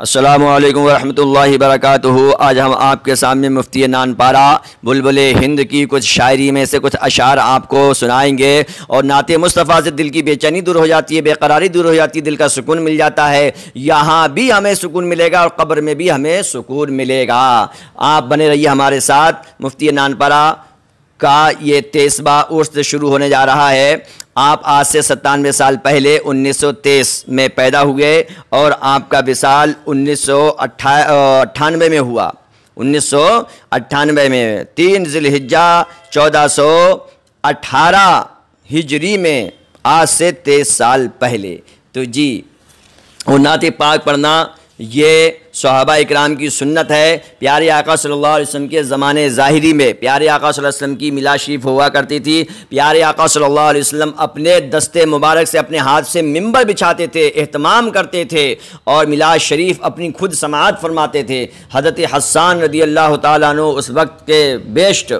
अल्लाम वरहमल वरक आज हम आपके सामने मुफ्ती नानपारा बुलबुल हिंद की कुछ शायरी में से कुछ अशार आपको सुनाएंगे और नाते मुस्तफ़ा से दिल की बेचैनी दूर हो जाती है बेकरारी दूर हो जाती है दिल का सुकून मिल जाता है यहाँ भी हमें सुकून मिलेगा और कब्र में भी हमें सुकून मिलेगा आप बने रहिए हमारे साथ मुफ्ती नानपारा का ये तेईसवा उर्स शुरू होने जा रहा है आप आज से सत्तानवे साल पहले 1923 में पैदा हुए और आपका विशाल उन्नीस अट्ठानवे में हुआ उन्नीस में तीन जिलहिजा चौदह सौ अठारह हिजरी में आज से तेईस साल पहले तो जी नाते पाक पढ़ना ये सहाबा इकराम की सुन्नत है प्यारे आका सल्लल्लाहु अलैहि वसल्लम के ज़माने ज़ाहिरी में प्यारे आका सल्लल्लाहु अलैहि वसल्लम की मिला शरीफ हुआ करती थी प्यारे आका सल्लल्लाहु अलैहि वसल्लम अपने दस्ते मुबारक से अपने हाथ से मिंबर बिछाते थे अहतमाम करते थे और मिला शरीफ अपनी खुद समात फरमाते थे हज़रत हसान रदी अल्लाह तु उस वक्त के बेस्ट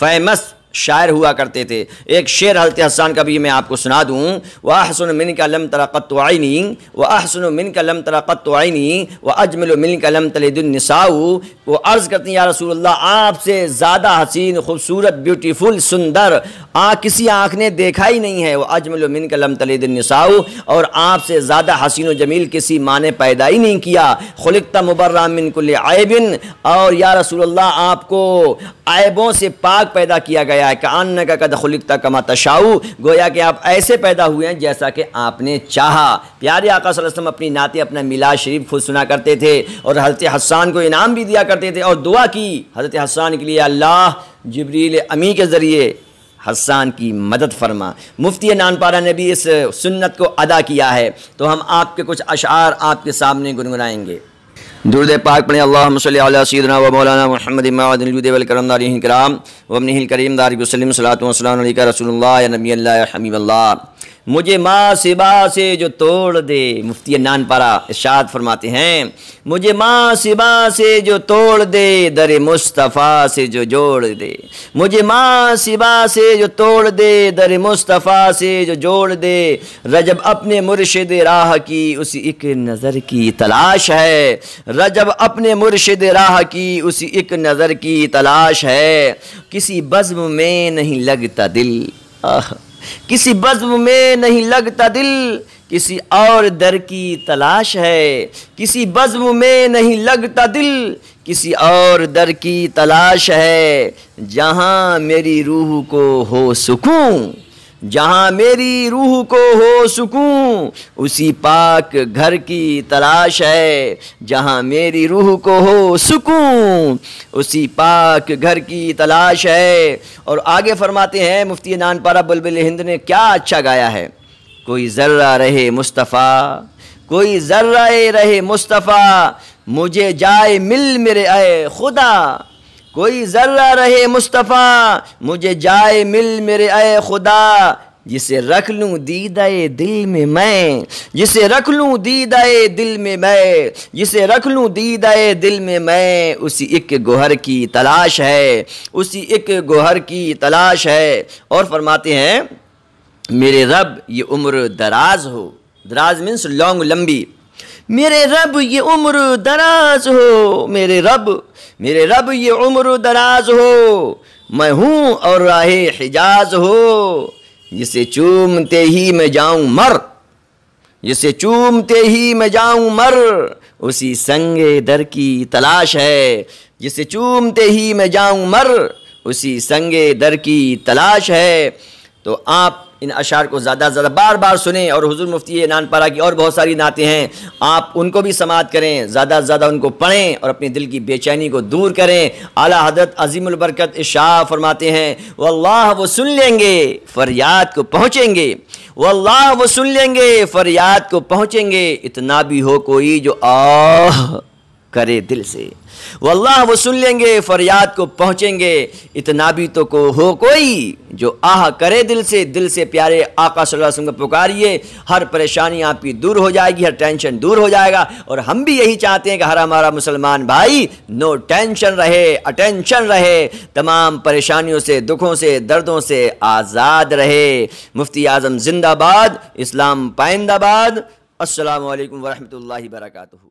फेमस शायर हुआ करते थे एक शेर हलत हसान का भी मैं आपको सुना दूँ व अहसन मिन का लम तरक़त आइनी व अहसन मिन का लम तरक़त आइनी व अजमिल मिन का लम तलदुलनसाऊ वो अर्ज़ करती हैं या आपसे ज़्यादा हसीन खूबसूरत ब्यूटीफुल सुंदर आ किसी आँख ने देखा ही नहीं है वह अजमिल मिन का लम तलदुलनसाऊ और आपसे ज़्यादा हसीन जमील किसी माँ ने पैदा ही नहीं किया खुलता मुबर्रा मिन कुल आयबिन और या रसूल्ला आपको आयबों से पाक पैदा किया गया गया है कान का कद खुलिकता कमा तशाऊ गोया कि आप ऐसे पैदा हुए हैं जैसा कि आपने चाहा प्यारे आका वसल्लम अपनी नाते अपना मिलाद शरीफ खुद सुना करते थे और हज़रत हसान को इनाम भी दिया करते थे और दुआ की हज़रत हसान के लिए अल्लाह जबरील अमी के ज़रिए हसान की मदद फरमा मुफ्ती नानपारा ने भी इस सुन्नत को अदा किया है तो हम आपके कुछ अशार आपके सामने गुनगुनाएंगे दुर्द पाक पढ़ें अल्लाह सीदना व मौलाना महमद वमन करीम दारकसलम सलात वसलाम रसूल नबी हमीब मुझे माँ सिबा से जो तोड़ दे मुफ्ती नान पारा इर्शाद फरमाते हैं मुझे माँ सिबा से जो तोड़ दे दर मुस्तफ़ा से जो जोड़ दे मुझे माँ सिबा से जो तोड़ दे दर मुस्तफ़ा से जो जोड़ दे रजब अपने मुर्शद राह की उसी एक नज़र की तलाश है रजब अपने मुर्शद राह की उसी एक नज़र की तलाश है किसी बज़म में नहीं लगता दिल आह किसी बज्म में नहीं लगता दिल किसी और दर की तलाश है किसी बज्म में नहीं लगता दिल किसी और दर की तलाश है जहाँ मेरी रूह को हो सुकून जहाँ मेरी रूह को हो सुकून उसी पाक घर की तलाश है जहाँ मेरी रूह को हो सुकून उसी पाक घर की तलाश है और आगे फरमाते हैं मुफ्ती नानपारा बुलबुल हिंद ने क्या अच्छा गाया है कोई ज़र्रा रहे मुस्तफ़ा कोई ज़र्रा रहे मुस्तफ़ा मुझे जाए मिल मेरे आए खुदा कोई जर्रा रहे मुस्तफ़ा मुझे जाए मिल मेरे आए खुदा जिसे रख लूँ दीदाए दिल में मैं जिसे रख लूँ दीदाए दिल में मैं जिसे रख लूँ दीदाए दिल में मैं उसी एक गोहर की तलाश है उसी एक गोहर की तलाश है और फरमाते हैं मेरे रब ये उम्र दराज हो दराज मीन्स लॉन्ग लंबी मेरे रब ये उम्र दराज हो मेरे रब मेरे रब ये उम्र दराज हो मैं हूँ और राह हिजाज हो जिसे चूमते ही मैं जाऊँ मर जिसे चूमते ही मैं जाऊँ मर उसी संग दर की तलाश है जिसे चूमते ही मैं जाऊँ मर उसी संगे दर की तलाश है तो आप इन अशार को ज़्यादा से ज़्यादा बार बार सुने और हजूर मुफ्ती नानपारा की और बहुत सारी नाते हैं आप उनको भी समात करें ज़्यादा से ज़्यादा उनको पढ़ें और अपने दिल की बेचैनी को दूर करें आला हजरत अजीमबरकत शाह फरमाते हैं वल्लाह वो सुन लेंगे फरियाद को पहुँचेंगे वल्लाह वो सुन लेंगे फरियाद को पहुँचेंगे इतना भी हो कोई जो आह करे दिल से वल्लाह सुन लेंगे फरियाद को पहुँचेंगे इतना भी तो को हो कोई जो आह करे दिल से दिल से प्यारे आका वसल्लम को पुकारिए हर परेशानी आपकी दूर हो जाएगी हर टेंशन दूर हो जाएगा और हम भी यही चाहते हैं कि हर हमारा मुसलमान भाई नो टेंशन रहे अटेंशन रहे तमाम परेशानियों से दुखों से दर्दों से आज़ाद रहे मुफ्ती आज़म जिंदाबाद इस्लाम पाइंदाबाद असलकम वरहमल वर्का